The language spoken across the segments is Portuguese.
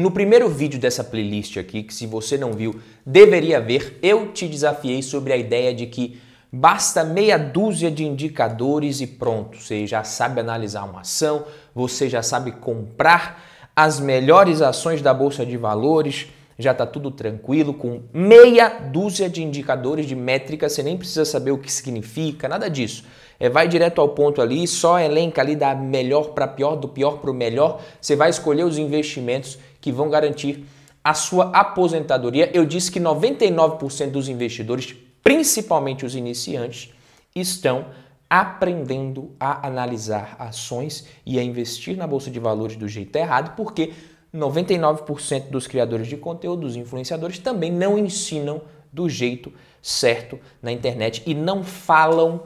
No primeiro vídeo dessa playlist aqui, que se você não viu, deveria ver, eu te desafiei sobre a ideia de que basta meia dúzia de indicadores e pronto, você já sabe analisar uma ação, você já sabe comprar as melhores ações da bolsa de valores, já está tudo tranquilo com meia dúzia de indicadores de métrica, você nem precisa saber o que significa, nada disso. É, vai direto ao ponto ali, só elenca ali da melhor para pior, do pior para o melhor. Você vai escolher os investimentos que vão garantir a sua aposentadoria. Eu disse que 99% dos investidores, principalmente os iniciantes, estão aprendendo a analisar ações e a investir na bolsa de valores do jeito errado, porque 99% dos criadores de conteúdo, dos influenciadores, também não ensinam do jeito certo na internet e não falam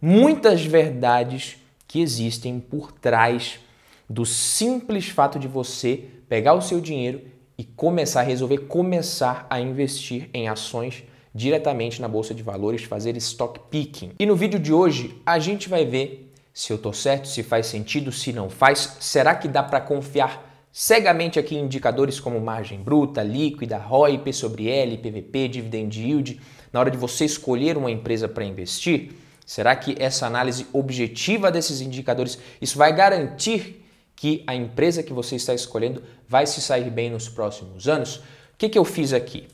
muitas verdades que existem por trás do simples fato de você pegar o seu dinheiro e começar a resolver começar a investir em ações diretamente na bolsa de valores, fazer stock picking. E no vídeo de hoje a gente vai ver se eu tô certo, se faz sentido, se não faz, será que dá para confiar cegamente aqui em indicadores como margem bruta, líquida, ROI, P sobre L, PVP, dividend yield, na hora de você escolher uma empresa para investir? Será que essa análise objetiva desses indicadores, isso vai garantir que a empresa que você está escolhendo vai se sair bem nos próximos anos? O que, que eu fiz aqui?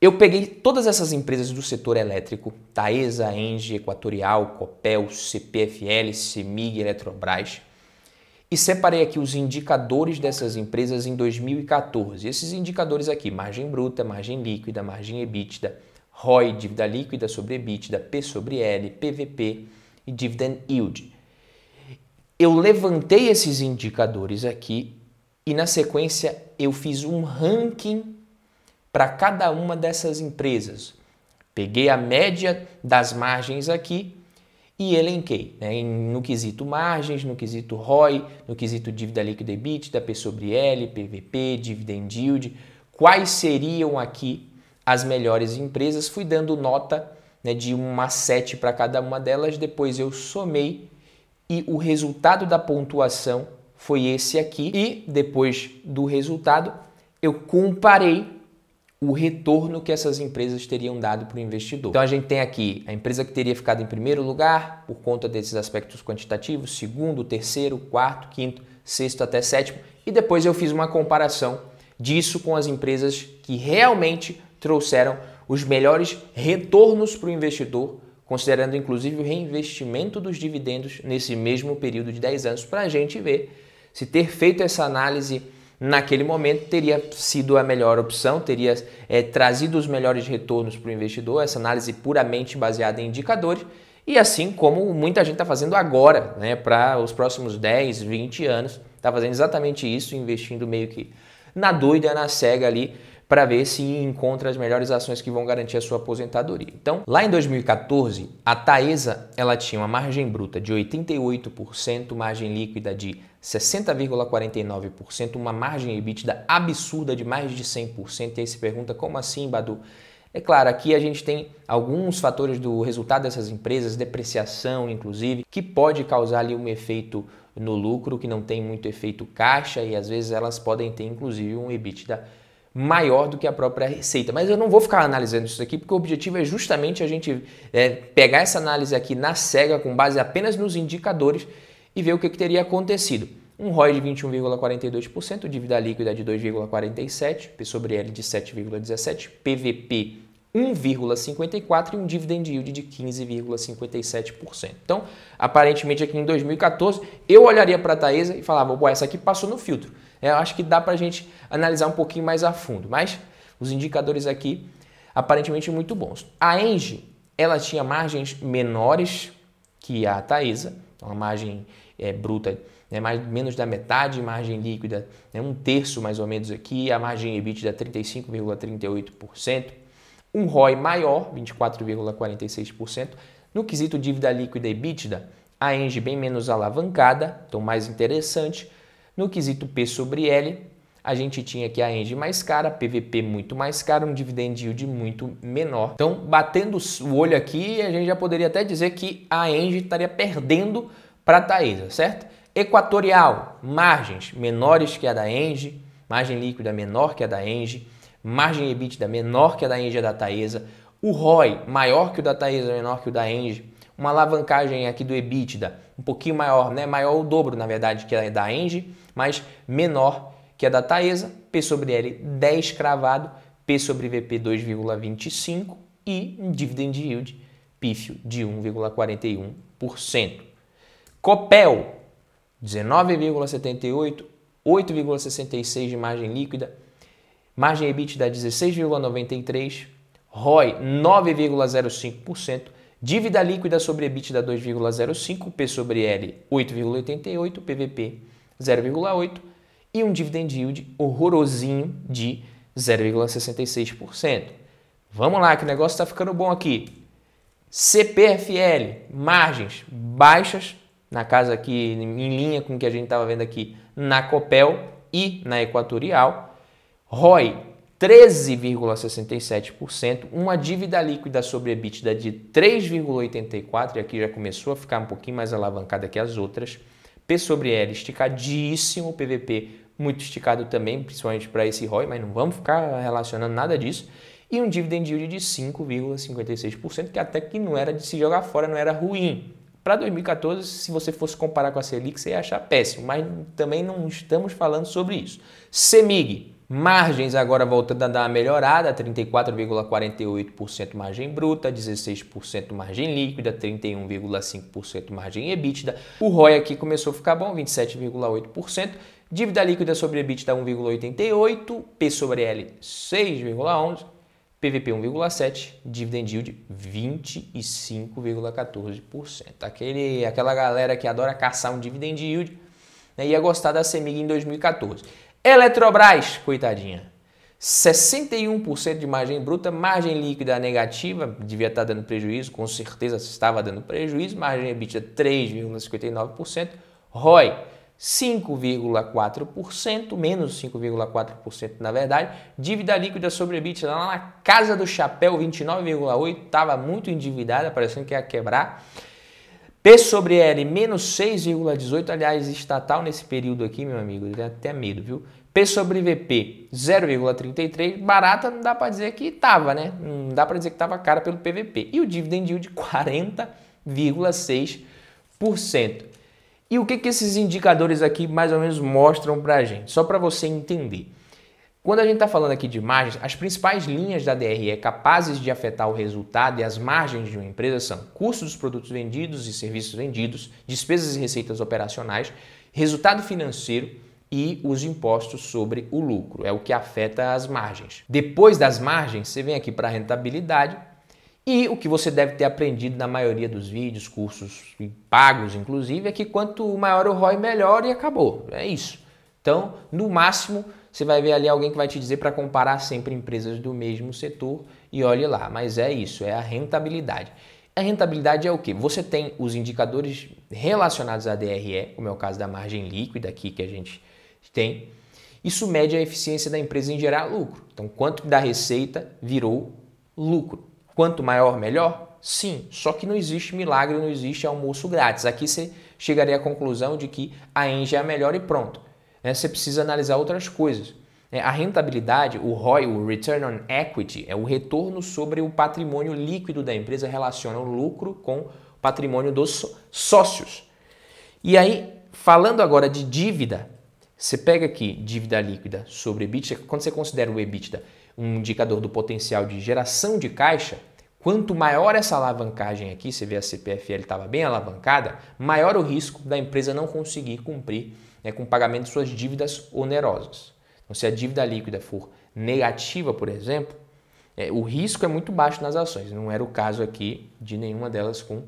Eu peguei todas essas empresas do setor elétrico, Taesa, Engie, Equatorial, Copel, CPFL, Semig, Eletrobras, e separei aqui os indicadores dessas empresas em 2014. Esses indicadores aqui, margem bruta, margem líquida, margem EBITDA, ROI, dívida líquida sobre EBITDA, P sobre L, PVP e dividend yield eu levantei esses indicadores aqui e na sequência eu fiz um ranking para cada uma dessas empresas. Peguei a média das margens aqui e elenquei né, no quesito margens, no quesito ROI, no quesito dívida líquida da P sobre L, PVP, dividend yield, quais seriam aqui as melhores empresas. Fui dando nota né, de uma sete 7 para cada uma delas, depois eu somei e o resultado da pontuação foi esse aqui. E depois do resultado, eu comparei o retorno que essas empresas teriam dado para o investidor. Então a gente tem aqui a empresa que teria ficado em primeiro lugar por conta desses aspectos quantitativos, segundo, terceiro, quarto, quinto, sexto até sétimo, e depois eu fiz uma comparação disso com as empresas que realmente trouxeram os melhores retornos para o investidor considerando inclusive o reinvestimento dos dividendos nesse mesmo período de 10 anos, para a gente ver se ter feito essa análise naquele momento teria sido a melhor opção, teria é, trazido os melhores retornos para o investidor, essa análise puramente baseada em indicadores, e assim como muita gente está fazendo agora, né, para os próximos 10, 20 anos, está fazendo exatamente isso, investindo meio que na doida, na cega ali, para ver se encontra as melhores ações que vão garantir a sua aposentadoria. Então, lá em 2014, a Taesa ela tinha uma margem bruta de 88%, margem líquida de 60,49%, uma margem EBITDA absurda de mais de 100%. E aí se pergunta, como assim, Badu? É claro, aqui a gente tem alguns fatores do resultado dessas empresas, depreciação inclusive, que pode causar ali um efeito no lucro, que não tem muito efeito caixa e às vezes elas podem ter inclusive um EBITDA maior do que a própria receita. Mas eu não vou ficar analisando isso aqui, porque o objetivo é justamente a gente é, pegar essa análise aqui na cega, com base apenas nos indicadores, e ver o que, que teria acontecido. Um ROI de 21,42%, dívida líquida de 2,47%, P sobre L de 7,17%, PVP 1,54% e um dividend yield de 15,57%. Então, aparentemente aqui em 2014, eu olharia para a Taesa e falava, bom, essa aqui passou no filtro. É, eu acho que dá para a gente analisar um pouquinho mais a fundo, mas os indicadores aqui aparentemente muito bons. A Engie, ela tinha margens menores que a Taesa, então a margem é, bruta é mais, menos da metade, margem líquida né, um terço mais ou menos aqui, a margem EBITDA 35,38% um ROI maior, 24,46%. No quesito dívida líquida e bítida, a Engie bem menos alavancada, então mais interessante. No quesito P sobre L, a gente tinha aqui a Engie mais cara, PVP muito mais cara, um dividend yield muito menor. Então, batendo o olho aqui, a gente já poderia até dizer que a Engie estaria perdendo para a Taesa, certo? Equatorial, margens menores que a da Engie, margem líquida menor que a da Engie, margem EBITDA menor que a da Engie e a da Taesa, o ROI maior que o da Taesa, menor que o da Engie, uma alavancagem aqui do EBITDA um pouquinho maior, né? maior o dobro, na verdade, que a da Engie, mas menor que a da Taesa, P sobre L 10 cravado, P sobre VP 2,25 e dividend yield pífio de 1,41%. Copel 19,78, 8,66 de margem líquida, Margem EBITDA 16,93%, é ROI 9,05%, dívida líquida sobre EBITDA 2,05%, P sobre L 8,88%, PVP 0,8% e um dividend yield horrorosinho de 0,66%. Vamos lá, que o negócio está ficando bom aqui. CPFL, margens baixas, na casa aqui, em linha com o que a gente estava vendo aqui na Copel e na Equatorial. ROI 13,67%, uma dívida líquida sobre EBITDA de 3,84, e aqui já começou a ficar um pouquinho mais alavancada que as outras. P sobre L esticadíssimo, PVP muito esticado também, principalmente para esse ROI, mas não vamos ficar relacionando nada disso. E um dividend yield de 5,56%, que até que não era de se jogar fora, não era ruim. Para 2014, se você fosse comparar com a Selic, você ia achar péssimo, mas também não estamos falando sobre isso. CEMIG, Margens agora voltando a dar uma melhorada, 34,48% margem bruta, 16% margem líquida, 31,5% margem EBITDA. O ROI aqui começou a ficar bom, 27,8%. Dívida líquida sobre EBITDA 1,88, P sobre L 6,11, PVP 1,7, dividend yield 25,14%. Aquele, aquela galera que adora caçar um dividend yield né, ia gostar da Semig em 2014. Eletrobras, coitadinha. 61% de margem bruta, margem líquida negativa, devia estar dando prejuízo, com certeza estava dando prejuízo, margem EBITDA 3,59%, ROI 5,4%, menos 5,4% na verdade, dívida líquida sobre EBITDA lá na casa do chapéu 29,8%, estava muito endividada, parecendo que ia quebrar, P sobre L menos 6,18, aliás, estatal nesse período aqui, meu amigo, tem até medo, viu? P sobre VP 0,33, barata não dá para dizer que estava, né? Não dá para dizer que estava cara pelo PVP. E o dividend yield 40,6%. E o que, que esses indicadores aqui mais ou menos mostram para a gente? Só para você entender. Quando a gente está falando aqui de margens, as principais linhas da DRE capazes de afetar o resultado e as margens de uma empresa são custos dos produtos vendidos e serviços vendidos, despesas e receitas operacionais, resultado financeiro e os impostos sobre o lucro. É o que afeta as margens. Depois das margens, você vem aqui para a rentabilidade e o que você deve ter aprendido na maioria dos vídeos, cursos pagos inclusive, é que quanto maior o ROI, melhor e acabou. É isso. Então, no máximo você vai ver ali alguém que vai te dizer para comparar sempre empresas do mesmo setor e olhe lá. Mas é isso, é a rentabilidade. A rentabilidade é o que? Você tem os indicadores relacionados à DRE, como é o caso da margem líquida aqui que a gente tem. Isso mede a eficiência da empresa em gerar lucro. Então, quanto da receita virou lucro? Quanto maior, melhor? Sim, só que não existe milagre, não existe almoço grátis. Aqui você chegaria à conclusão de que a Engie é a melhor e pronto né, você precisa analisar outras coisas. É, a rentabilidade, o ROI, o Return on Equity, é o retorno sobre o patrimônio líquido da empresa, relaciona o lucro com o patrimônio dos sócios. E aí, falando agora de dívida, você pega aqui dívida líquida sobre EBITDA, quando você considera o EBITDA um indicador do potencial de geração de caixa, quanto maior essa alavancagem aqui, você vê a CPFL estava bem alavancada, maior o risco da empresa não conseguir cumprir né, com o pagamento de suas dívidas onerosas. Então, se a dívida líquida for negativa, por exemplo, é, o risco é muito baixo nas ações. Não era o caso aqui de nenhuma delas com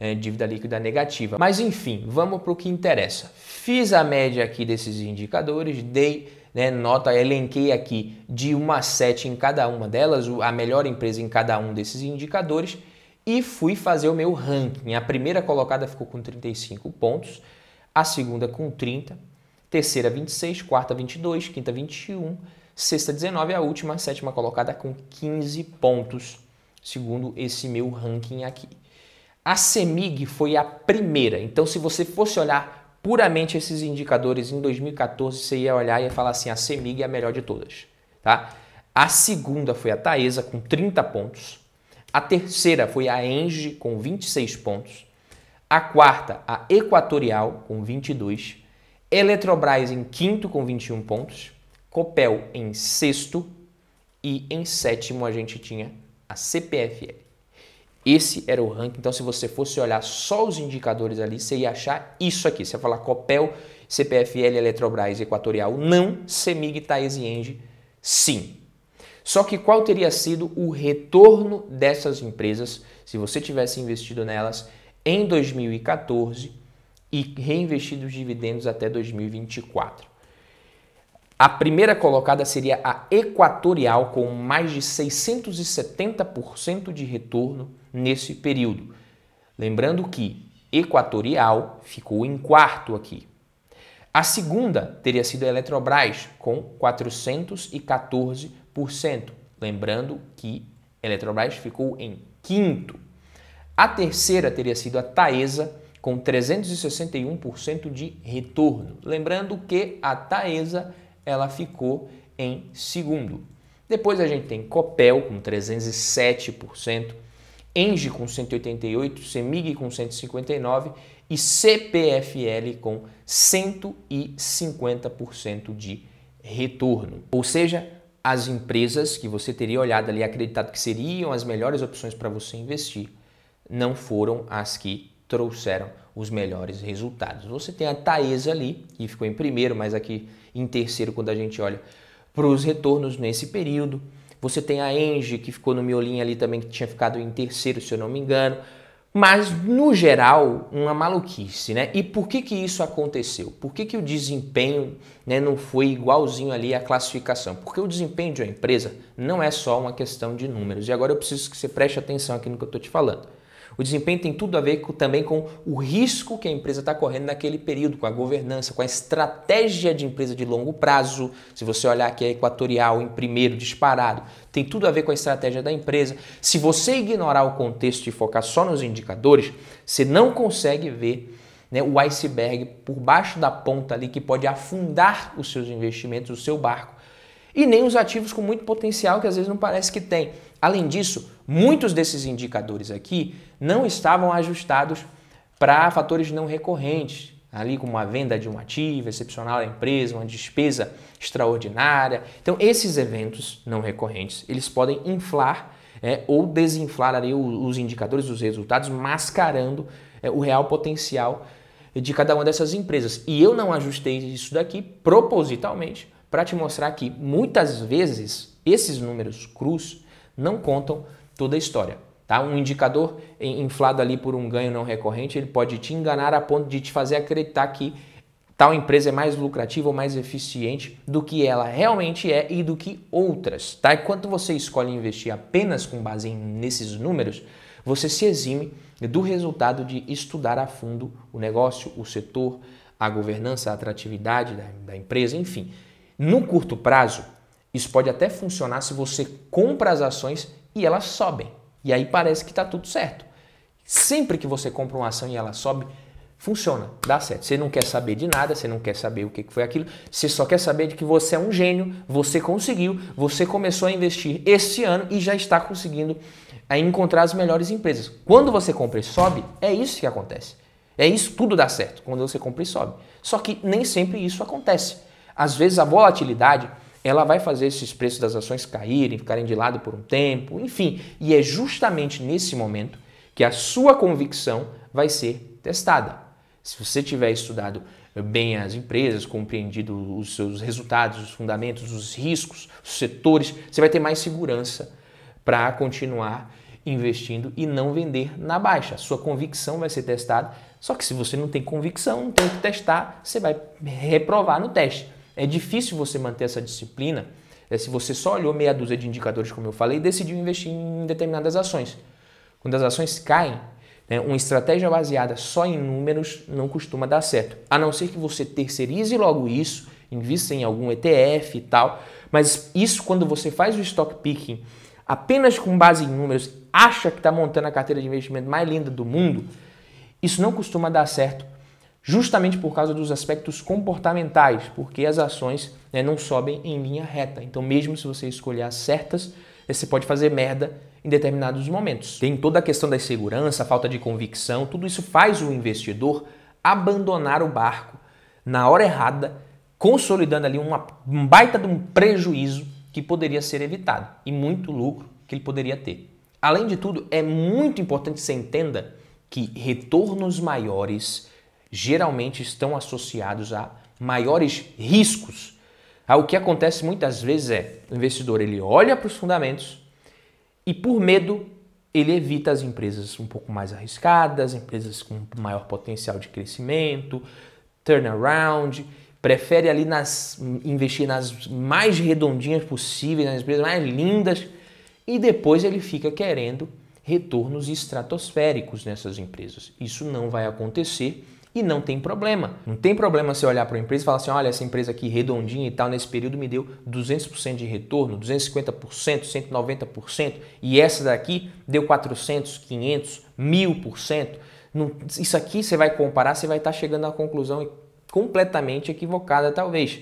é, dívida líquida negativa. Mas enfim, vamos para o que interessa. Fiz a média aqui desses indicadores, dei né, nota, elenquei aqui de 1 a 7 em cada uma delas, a melhor empresa em cada um desses indicadores, e fui fazer o meu ranking. A primeira colocada ficou com 35 pontos, a segunda com 30, terceira 26, quarta 22, quinta 21, sexta 19 e a última, a sétima colocada com 15 pontos, segundo esse meu ranking aqui. A CEMIG foi a primeira, então se você fosse olhar puramente esses indicadores em 2014, você ia olhar e ia falar assim, a CEMIG é a melhor de todas, tá? A segunda foi a Taesa com 30 pontos, a terceira foi a Engie com 26 pontos, a quarta, a Equatorial, com 22. Eletrobras em quinto, com 21 pontos. Copel em sexto. E em sétimo, a gente tinha a CPFL. Esse era o ranking. Então, se você fosse olhar só os indicadores ali, você ia achar isso aqui. Você ia falar Copel, CPFL, Eletrobras, Equatorial, não. Semig, Thais e Engie, sim. Só que qual teria sido o retorno dessas empresas se você tivesse investido nelas em 2014 e reinvestido os dividendos até 2024. A primeira colocada seria a Equatorial, com mais de 670% de retorno nesse período. Lembrando que Equatorial ficou em quarto aqui. A segunda teria sido a Eletrobras, com 414%. Lembrando que Eletrobras ficou em quinto. A terceira teria sido a Taesa, com 361% de retorno. Lembrando que a Taesa ela ficou em segundo. Depois a gente tem Copel com 307%, Engie com 188, Semig com 159 e CPFL com 150% de retorno. Ou seja, as empresas que você teria olhado ali acreditado que seriam as melhores opções para você investir não foram as que trouxeram os melhores resultados. Você tem a Taesa ali, que ficou em primeiro, mas aqui em terceiro quando a gente olha para os retornos nesse período. Você tem a Engie, que ficou no miolinho ali também, que tinha ficado em terceiro, se eu não me engano. Mas, no geral, uma maluquice, né? E por que, que isso aconteceu? Por que, que o desempenho né, não foi igualzinho ali à classificação? Porque o desempenho de uma empresa não é só uma questão de números. E agora eu preciso que você preste atenção aqui no que eu estou te falando. O desempenho tem tudo a ver com, também com o risco que a empresa está correndo naquele período, com a governança, com a estratégia de empresa de longo prazo. Se você olhar aqui a é equatorial em primeiro disparado, tem tudo a ver com a estratégia da empresa. Se você ignorar o contexto e focar só nos indicadores, você não consegue ver né, o iceberg por baixo da ponta ali que pode afundar os seus investimentos, o seu barco e nem os ativos com muito potencial que às vezes não parece que tem. Além disso, muitos desses indicadores aqui não estavam ajustados para fatores não recorrentes, ali como a venda de um ativo excepcional à empresa, uma despesa extraordinária. Então, esses eventos não recorrentes, eles podem inflar é, ou desinflar ali os indicadores, os resultados, mascarando é, o real potencial de cada uma dessas empresas. E eu não ajustei isso daqui propositalmente para te mostrar que muitas vezes esses números crus não contam toda a história. Tá? Um indicador inflado ali por um ganho não recorrente, ele pode te enganar a ponto de te fazer acreditar que tal empresa é mais lucrativa ou mais eficiente do que ela realmente é e do que outras. Tá? Enquanto você escolhe investir apenas com base em, nesses números, você se exime do resultado de estudar a fundo o negócio, o setor, a governança, a atratividade da, da empresa, enfim. No curto prazo, isso pode até funcionar se você compra as ações e elas sobem. E aí parece que está tudo certo. Sempre que você compra uma ação e ela sobe, funciona, dá certo. Você não quer saber de nada, você não quer saber o que foi aquilo, você só quer saber de que você é um gênio, você conseguiu, você começou a investir esse ano e já está conseguindo eh, encontrar as melhores empresas. Quando você compra e sobe, é isso que acontece. É isso, tudo dá certo. Quando você compra e sobe. Só que nem sempre isso acontece. Às vezes a volatilidade ela vai fazer esses preços das ações caírem, ficarem de lado por um tempo, enfim. E é justamente nesse momento que a sua convicção vai ser testada. Se você tiver estudado bem as empresas, compreendido os seus resultados, os fundamentos, os riscos, os setores, você vai ter mais segurança para continuar investindo e não vender na baixa. sua convicção vai ser testada. Só que se você não tem convicção, não tem o que testar, você vai reprovar no teste. É difícil você manter essa disciplina é, se você só olhou meia dúzia de indicadores, como eu falei, e decidiu investir em determinadas ações. Quando as ações caem, né, uma estratégia baseada só em números não costuma dar certo. A não ser que você terceirize logo isso, invista em algum ETF e tal. Mas isso, quando você faz o stock picking apenas com base em números, acha que está montando a carteira de investimento mais linda do mundo, isso não costuma dar certo justamente por causa dos aspectos comportamentais, porque as ações né, não sobem em linha reta. Então, mesmo se você escolher as certas, você pode fazer merda em determinados momentos. Tem toda a questão da insegurança, falta de convicção, tudo isso faz o investidor abandonar o barco na hora errada, consolidando ali uma, um baita de um prejuízo que poderia ser evitado e muito lucro que ele poderia ter. Além de tudo, é muito importante que você entenda que retornos maiores geralmente estão associados a maiores riscos. Ah, o que acontece muitas vezes é o investidor ele olha para os fundamentos e por medo ele evita as empresas um pouco mais arriscadas, empresas com maior potencial de crescimento, turnaround, prefere ali nas, investir nas mais redondinhas possíveis, nas empresas mais lindas e depois ele fica querendo retornos estratosféricos nessas empresas. Isso não vai acontecer e não tem problema. Não tem problema você olhar para uma empresa e falar assim: olha, essa empresa aqui redondinha e tal, nesse período me deu 200% de retorno, 250%, 190%, e essa daqui deu 400, 500, 1000%. isso aqui você vai comparar, você vai estar tá chegando chegando uma conclusão completamente equivocada, talvez.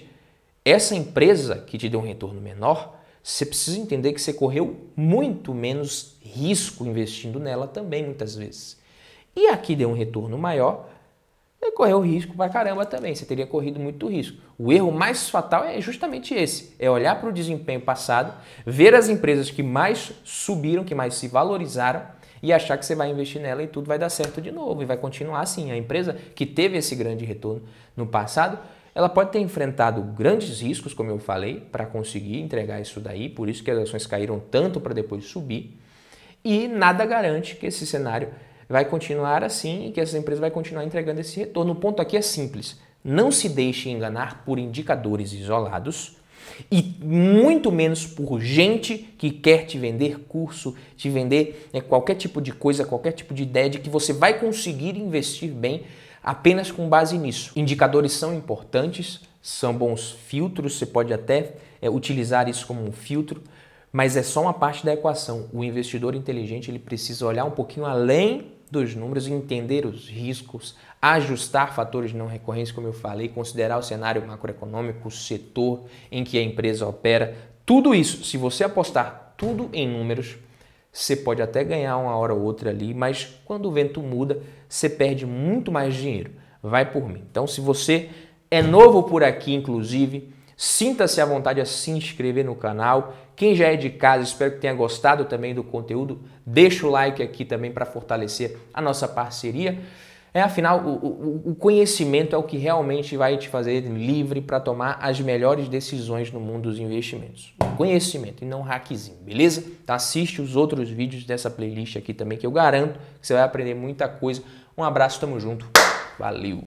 Essa empresa que te deu um retorno menor, você precisa entender que você correu muito menos risco investindo nela também, muitas vezes. E aqui deu um retorno maior, você correu risco pra caramba também, você teria corrido muito risco. O erro mais fatal é justamente esse: é olhar para o desempenho passado, ver as empresas que mais subiram, que mais se valorizaram e achar que você vai investir nela e tudo vai dar certo de novo e vai continuar assim. A empresa que teve esse grande retorno no passado, ela pode ter enfrentado grandes riscos, como eu falei, para conseguir entregar isso daí, por isso que as ações caíram tanto para depois subir. E nada garante que esse cenário vai continuar assim e que essa empresas vai continuar entregando esse retorno. O ponto aqui é simples. Não se deixe enganar por indicadores isolados e muito menos por gente que quer te vender curso, te vender né, qualquer tipo de coisa, qualquer tipo de ideia de que você vai conseguir investir bem apenas com base nisso. Indicadores são importantes, são bons filtros, você pode até é, utilizar isso como um filtro, mas é só uma parte da equação. O investidor inteligente ele precisa olhar um pouquinho além dos números, entender os riscos, ajustar fatores não recorrentes, como eu falei, considerar o cenário macroeconômico, o setor em que a empresa opera. Tudo isso, se você apostar tudo em números, você pode até ganhar uma hora ou outra ali, mas quando o vento muda, você perde muito mais dinheiro. Vai por mim. Então, se você é novo por aqui, inclusive, Sinta-se à vontade a se inscrever no canal. Quem já é de casa, espero que tenha gostado também do conteúdo. Deixa o like aqui também para fortalecer a nossa parceria. É, afinal, o, o, o, conhecimento é o que realmente vai te fazer livre para tomar as melhores decisões no mundo dos investimentos. Conhecimento e não hackzinho, beleza? Então assiste os outros vídeos dessa playlist aqui também, que eu garanto que você vai aprender muita coisa. Um abraço, tamo junto. Valeu!